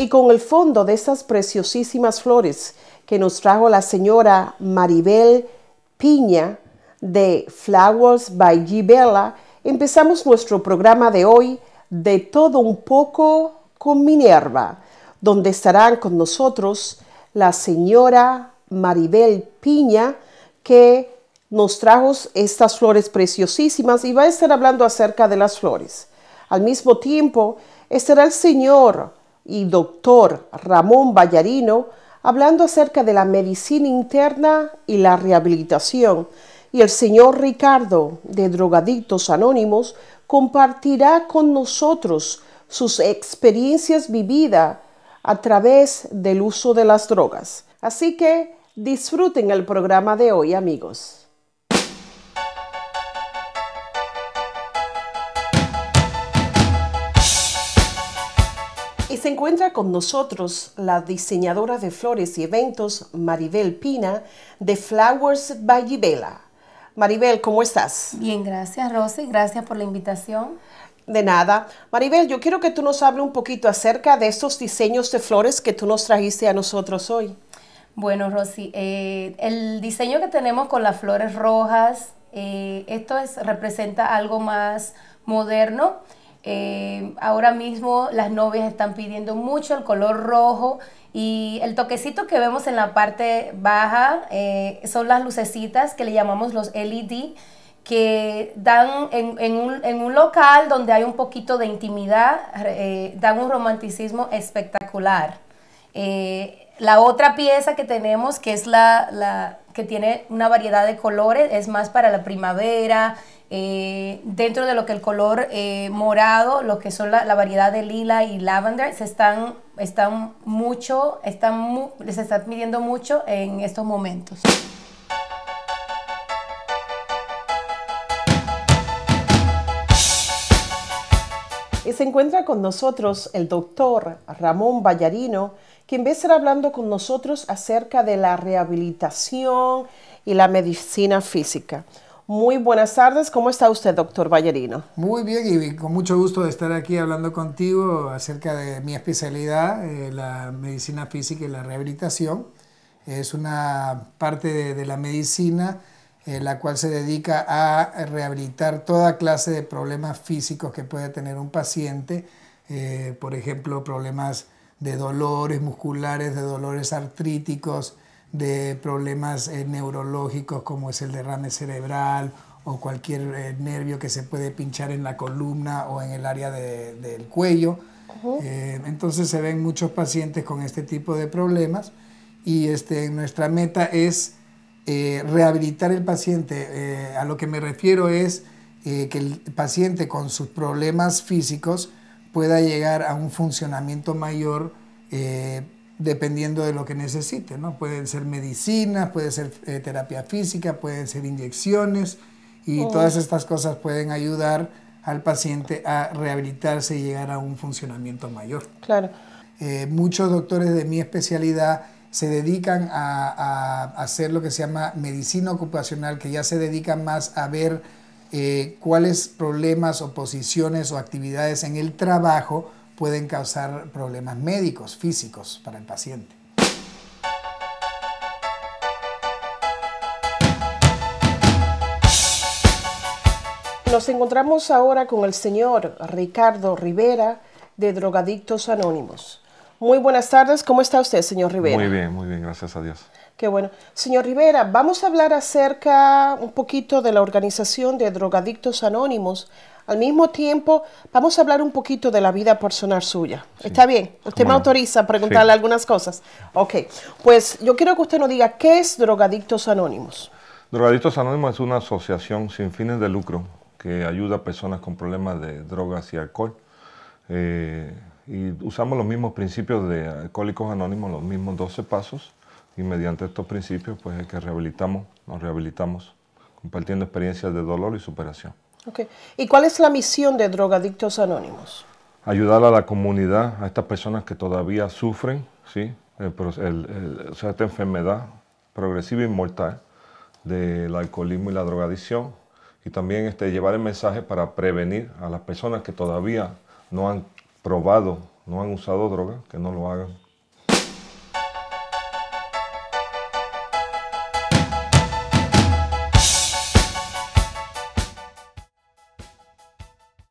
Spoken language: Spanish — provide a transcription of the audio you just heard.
y con el fondo de estas preciosísimas flores que nos trajo la señora Maribel Piña de Flowers by G. empezamos nuestro programa de hoy de todo un poco con Minerva, donde estarán con nosotros la señora Maribel Piña, que nos trajo estas flores preciosísimas y va a estar hablando acerca de las flores. Al mismo tiempo, estará el señor y doctor Ramón Vallarino hablando acerca de la medicina interna y la rehabilitación. Y el señor Ricardo de Drogadictos Anónimos compartirá con nosotros sus experiencias vividas a través del uso de las drogas. Así que disfruten el programa de hoy amigos. se encuentra con nosotros la diseñadora de flores y eventos Maribel Pina de Flowers by Gibela. Maribel, ¿cómo estás? Bien, gracias Rosy, gracias por la invitación. De nada. Maribel, yo quiero que tú nos hables un poquito acerca de estos diseños de flores que tú nos trajiste a nosotros hoy. Bueno, Rosy, eh, el diseño que tenemos con las flores rojas, eh, esto es, representa algo más moderno eh, ahora mismo las novias están pidiendo mucho el color rojo y el toquecito que vemos en la parte baja eh, son las lucecitas que le llamamos los LED que dan en, un, local donde hay un poquito de intimidad, eh, dan un romanticismo espectacular. la otra pieza que tenemos, que es la, la que tiene una variedad de colores, es más para la primavera, eh, dentro de lo que el color eh, morado, lo que son la, variedad de lila y lavender, se están, están mucho, están se están midiendo mucho en estos momentos. Y se encuentra con nosotros el doctor Ramón Ballarino, quien va a estar hablando con nosotros acerca de la rehabilitación y la medicina física. Muy buenas tardes, ¿cómo está usted, doctor Ballerino? Muy bien y con mucho gusto de estar aquí hablando contigo acerca de mi especialidad, eh, la medicina física y la rehabilitación. Es una parte de, la medicina eh, la cual se dedica a rehabilitar toda clase de problemas físicos que puede tener un paciente, eh, por ejemplo, problemas de dolores musculares, de dolores artríticos, de problemas eh, neurológicos como es el derrame cerebral o cualquier eh, nervio que se puede pinchar en la columna o en el área del cuello. Eh, entonces se ven muchos pacientes con este tipo de problemas y este, nuestra meta es rehabilitar el paciente. a lo que me refiero es que el paciente con sus problemas físicos pueda llegar a un funcionamiento mayor dependiendo de lo que necesite, ¿no? Pueden ser medicinas, puede ser eh, terapia física, pueden ser inyecciones y oh. todas estas cosas pueden ayudar al paciente a rehabilitarse y llegar a un funcionamiento mayor. Claro. Eh, muchos doctores de mi especialidad se dedican a, hacer lo que se llama medicina ocupacional, que ya se dedican más a ver eh, cuáles problemas o posiciones o actividades en el trabajo pueden causar problemas médicos, físicos para el paciente. Nos encontramos ahora con el señor Ricardo Rivera de Drogadictos Anónimos. Muy buenas tardes, ¿cómo está usted, señor Rivera? Muy bien, muy bien, gracias a Dios. Qué bueno. Señor Rivera, vamos a hablar acerca un poquito de la organización de Drogadictos Anónimos, al mismo tiempo, vamos a hablar un poquito de la vida personal suya. ¿Está bien? ¿Usted me autoriza a preguntarle algunas cosas? Ok, pues yo quiero que usted nos diga, ¿qué es Drogadictos Anónimos? Drogadictos Anónimos es una asociación sin fines de lucro que ayuda a personas con problemas de drogas y alcohol. Eh, y usamos los mismos principios de Alcohólicos Anónimos, los mismos 12 pasos, y mediante estos principios pues es que rehabilitamos, nos rehabilitamos, compartiendo experiencias de dolor y superación. ¿Y cuál es la misión de Drogadictos Anónimos? Ayudar a la comunidad, a estas personas que todavía sufren, ¿sí? o sea, esta enfermedad progresiva y mortal del alcoholismo y la drogadicción. Y también este, llevar el mensaje para prevenir a las personas que todavía no han probado, no han usado droga, que no lo hagan.